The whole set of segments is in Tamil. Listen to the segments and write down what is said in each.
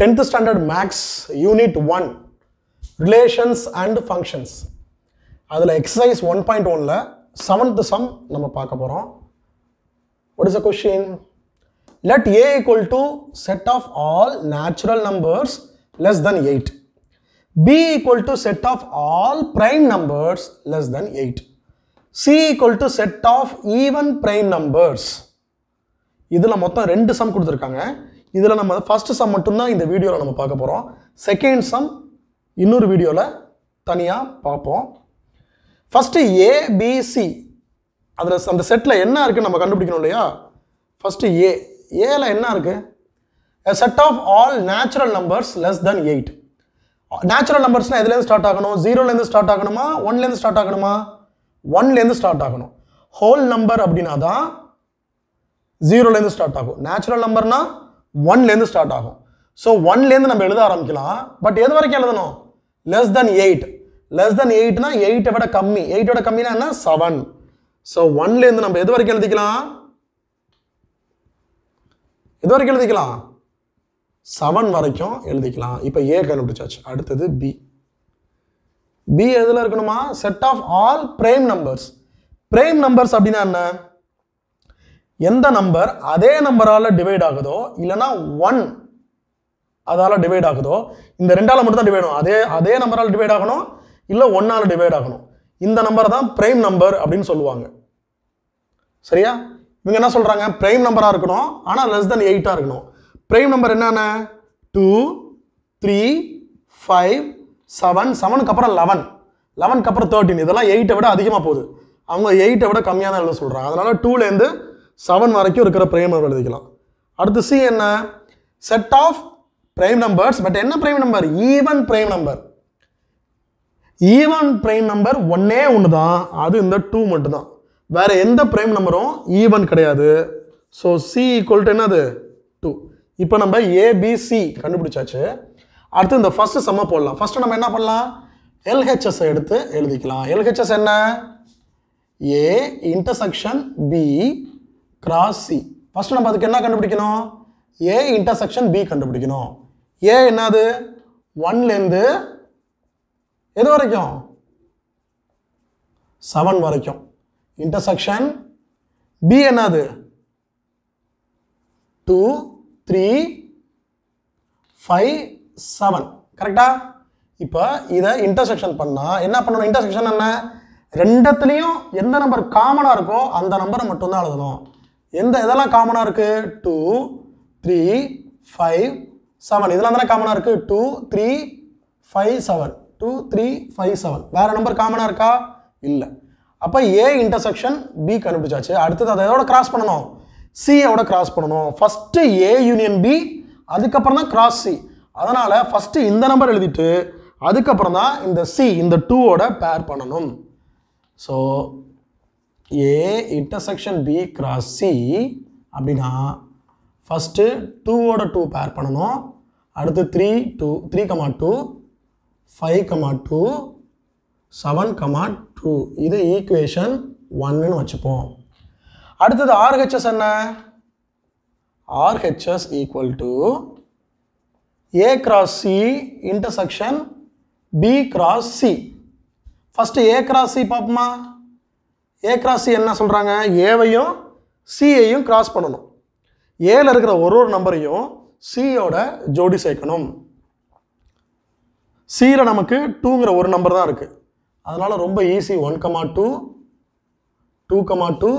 tenth standard maths unit one relations and functions அதில் எக்ஸசைஸ் ஒன் பாயிண்ட் ஒனில் செவன்த்து சம் நம்ம பார்க்க போகிறோம் what is a question let A equal to set of all natural numbers less than eight B equal to set of all prime numbers less than eight C equal to set of even prime numbers இதில் மொத்தம் ரெண்டு சம் கொடுத்துருக்காங்க இதில் நம்ம ஃபஸ்ட்டு சம் மட்டும்தான் இந்த வீடியோவில் நம்ம பார்க்க போகிறோம் செகண்ட் சம் இன்னொரு வீடியோவில் தனியாக பார்ப்போம் ஃபஸ்ட்டு ஏபிசி அதில் அந்த செட்டில் என்ன இருக்குன்னு நம்ம கண்டுபிடிக்கணும் இல்லையா ஃபஸ்ட்டு ஏ ஏல என்ன இருக்குது set of all natural numbers less than eight natural நம்பர்ஸ்னால் எதுலேருந்து ஸ்டார்ட் ஆகணும் ஜீரோலேருந்து ஸ்டார்ட் ஆகணுமா ஒன்லேருந்து ஸ்டார்ட் ஆகணுமா ஒன்லேருந்து ஸ்டார்ட் ஆகணும் ஹோல் நம்பர் அப்படின்னா தான் ஜீரோலேருந்து ஸ்டார்ட் ஆகும் நேச்சுரல் நம்பர்னால் ஒன்லேருந்து ஸ்டார்ட் ஆகும் ஸோ ஒன்லேருந்து நம்ம எழுத ஆரம்பிக்கலாம் பட் எது வரைக்கும் எழுதணும் less than eight less than எயிட்னா எயிட்டை விட கம்மி எயிட்டோட கம்மினா என்ன செவன் ஸோ ஒன்லேருந்து நம்ம எது வரைக்கும் எழுதிக்கலாம் எது வரைக்கும் எழுதிக்கலாம் செவன் வரைக்கும் எழுதிக்கலாம் இப்போ ஏ கண்டுபிடிச்சாச்சு அடுத்தது பி பி எதில் இருக்கணுமா set of all prime numbers prime numbers அப்படின்னா என்ன எந்த நம்பர் அதே நம்பரால் டிவைட் ஆகுதோ இல்லைன்னா ஒன் அதால் டிவைட் ஆகுதோ இந்த ரெண்டால் மட்டும் தான் டிவைட் ஆகும் அதே அதே நம்பரால் டிவைட் ஆகணும் இல்லை ஒன்னால் டிவைட் ஆகணும் இந்த நம்பர் தான் பிரைம் நம்பர் அப்படின்னு சொல்லுவாங்க சரியா இவங்க என்ன சொல்கிறாங்க பிரைம் நம்பராக இருக்கணும் ஆனால் லெஸ் தென் எயிட்டாக இருக்கணும் பிரைம் நம்பர் என்னென்ன டூ த்ரீ ஃபைவ் செவன் செவனுக்கு அப்புறம் லெவன் லெவனுக்கு அப்புறம் தேர்ட்டின் இதெல்லாம் எயிட்டை விட அதிகமாக போகுது அவங்க எயிட்டை விட கம்மியாக தான் எழுத சொல்கிறாங்க அதனால் டூலேருந்து செவன் வரைக்கும் இருக்கிற பிரைம் நம்பர் எழுதிக்கலாம் அடுத்து சி என்ன set of prime numbers but என்ன prime number even prime number even prime number ஒன்னே ஒன்று தான் அது இந்த டூ மட்டும்தான் வேறு எந்த பிரைம் நம்பரும் ஈவன் கிடையாது ஸோ சி ஈக்குவல் டு என்னது டூ இப்போ நம்ம ஏபிசி கண்டுபிடிச்சாச்சு அடுத்து இந்த ஃபஸ்ட்டு செம்ம போடலாம் ஃபஸ்ட்டு நம்ம என்ன பண்ணலாம் எல்ஹெச்எஸ் எடுத்து எழுதிக்கலாம் எல்ஹெச்எஸ் என்ன A intersection B cross C first நம்ம அதுக்கு என்ன கண்டுபிடிக்கணும் ஏ இன்டர்செக்ஷன் பி கண்டுபிடிக்கணும் ஏ என்னது ஒன்லேருந்து எது வரைக்கும் செவன் வரைக்கும் இன்டர்செக்ஷன் பி என்னது டூ த்ரீ ஃபைவ் செவன் கரெக்டா இப்போ இதை இன்டர்செக்ஷன் பண்ணால் என்ன பண்ணணும் இன்டர்செக்ஷன் என்ன ரெண்டத்துலேயும் எந்த நம்பர் காமனாக இருக்கோ அந்த நம்பரை மட்டும்தான் எழுதணும் எந்த இதெல்லாம் காமனாக இருக்குது டூ த்ரீ ஃபைவ் செவன் இதெல்லாம் தானே காமனாக இருக்குது two three five seven two three five seven வேறு நம்பர் காமனாக இருக்கா இல்லை அப்போ ஏ இன்டர்செக்ஷன் பி கண்டுபிடிச்சாச்சு அடுத்தது அதை எதோட கிராஸ் பண்ணணும் சியோட கிராஸ் பண்ணணும் ஃபஸ்ட்டு ஏ யூனியன் பி அதுக்கப்புறம் தான் கிராஸ் சி அதனால் ஃபஸ்ட்டு இந்த நம்பர் எழுதிட்டு அதுக்கப்புறம் தான் இந்த சி இந்த டூவோட பேர் பண்ணணும் so A intersection B C C அப்படின்னா 2 டூவோட டூ பேர் பண்ணணும் அடுத்து three two three comma two five comma two seven comma two இது ஈக்குவேஷன் ஒன்னுன்னு வச்சுப்போம் அடுத்தது ஆர்ஹெச்எஸ் என்ன RHS equal to A cross C intersection B cross C first A cross C பாப்புமா ஏ கிராஸ் சி என்ன சொல்கிறாங்க ஏவையும் சியையும் கிராஸ் பண்ணணும் ஏல இருக்கிற ஒரு ஒரு நம்பரையும் சியோட ஜோடி சேர்க்கணும் சியில் நமக்கு டூங்கிற ஒரு நம்பர் தான் இருக்குது அதனால் ரொம்ப easy one comma two two comma two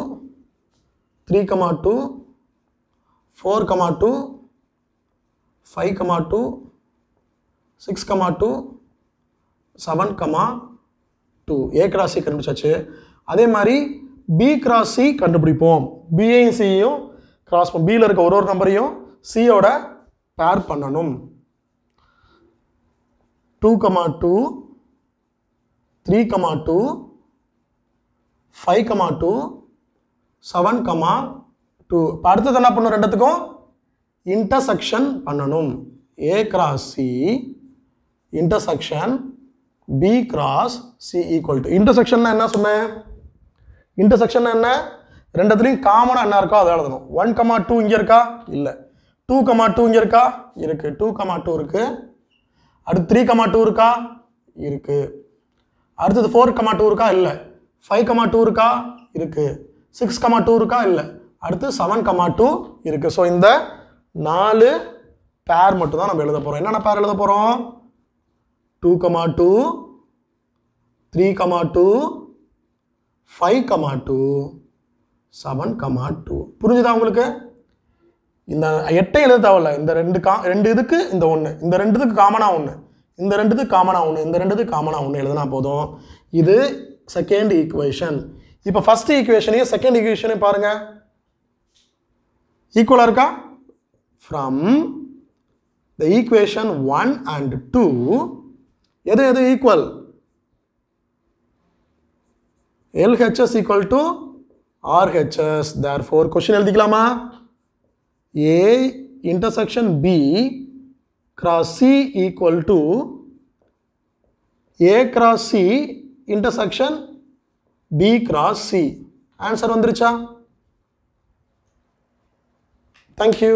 three comma two four comma two five comma two six comma two seven comma two A cross C கண்டுபிடிச்சாச்சு அதே மாதிரி பி கிராஸ் சி கண்டுபிடிப்போம் பிஏயும் சியையும் கிராஸ் பியில் இருக்க ஒரு ஒரு நம்பரையும் சியோட பேர் பண்ணணும் two comma two three comma two five comma two seven comma two இப்போ அடுத்தது என்ன பண்ணணும் ரெண்டுத்துக்கும் இன்டர்செக்ஷன் பண்ணணும் A cross C intersection B cross C equal to இன்டர்செக்ஷன்னா என்ன சொன்னேன் இன்டர்செக்ஷன் என்ன ரெண்டுத்துலையும் காமனாக என்ன இருக்கோ அதை எழுதணும் ஒன் கமா டூ இங்கே இருக்கா இல்லை டூ கமா டூ இங்கே இருக்கா இருக்குது டூ கமா டூ இருக்குது அடுத்து த்ரீ கமா டூ இருக்கா இருக்குது அடுத்தது ஃபோர் கமா டூ இருக்கா இல்லை ஃபைவ் கமா டூ இருக்கா இருக்குது சிக்ஸ் கமா டூ இருக்கா இல்லை அடுத்து செவன் கமா டூ இருக்குது ஸோ இந்த நாலு பேர் மட்டும் தான் நம்ம எழுத போகிறோம் என்னென்ன பேர் எழுத போகிறோம் two comma two three comma two five comma two seven comma two புரிஞ்சுதா உங்களுக்கு இந்த எட்டை எழுத தேவையில்ல இந்த ரெண்டு கா ரெண்டு இதுக்கு இந்த ஒன்று இந்த ரெண்டுத்துக்கு காமனாக ஒன்று இந்த ரெண்டுத்துக்கு காமனாக ஒன்று இந்த ரெண்டுத்துக்கு காமனாக ஒன்று எழுதுனா போதும் இது செகண்ட் ஈக்குவேஷன் இப்போ ஃபஸ்ட் ஈக்குவேஷனையும் செகண்ட் ஈக்குவேஷனையும் பாருங்கள் ஈக்குவலாக இருக்கா from the equation one and two எது எது equal LHS equal to RHS దార్ ఫోర్ క్వశ్చన్ எழுதிக்கலாமா A intersection B cross C equal to A cross C intersection B cross C answer வந்துருச்சா థ్యాంక్ యూ